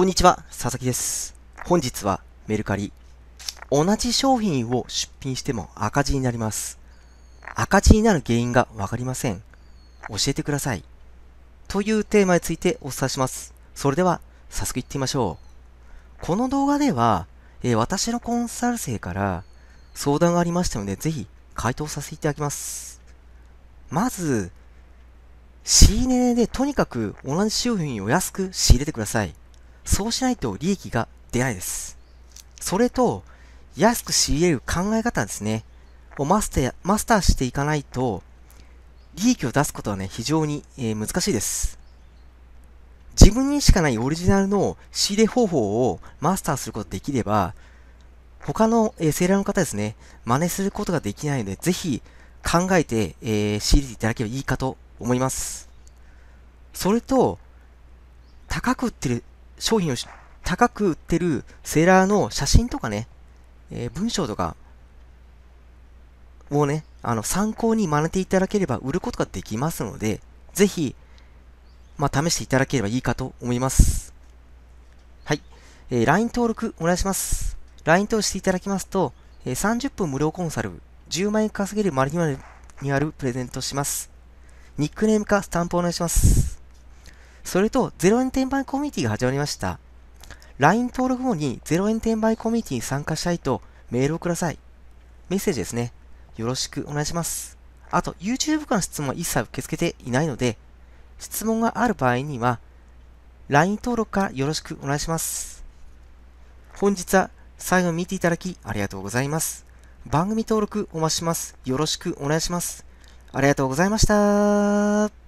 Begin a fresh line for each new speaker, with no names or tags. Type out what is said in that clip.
こんにちは、佐々木です。本日はメルカリ。同じ商品を出品しても赤字になります。赤字になる原因がわかりません。教えてください。というテーマについてお伝えします。それでは、早速いってみましょう。この動画では、えー、私のコンサル生から相談がありましたので、ぜひ回答させていただきます。まず、仕入れでとにかく同じ商品を安く仕入れてください。そうしないと利益が出ないです。それと、安く仕入れる考え方ですね。をマスター、マスターしていかないと、利益を出すことはね、非常に、えー、難しいです。自分にしかないオリジナルの仕入れ方法をマスターすることできれば、他の、えー、セーラーの方ですね、真似することができないので、ぜひ考えて、えー、仕入れていただければいいかと思います。それと、高く売ってる商品を高く売ってるセーラーの写真とかね、えー、文章とかをね、あの、参考に真似ていただければ売ることができますので、ぜひ、まあ、試していただければいいかと思います。はい。えー、LINE 登録お願いします。LINE 登録していただきますと、えー、30分無料コンサル、10万円稼げるマニュアルにあるプレゼントします。ニックネームかスタンプお願いします。それと、0円転売コミュニティが始まりました。LINE 登録後に0円転売コミュニティに参加したいとメールをください。メッセージですね。よろしくお願いします。あと、YouTube からの質問は一切受け付けていないので、質問がある場合には、LINE 登録からよろしくお願いします。本日は最後見ていただきありがとうございます。番組登録お待ちします。よろしくお願いします。ありがとうございました。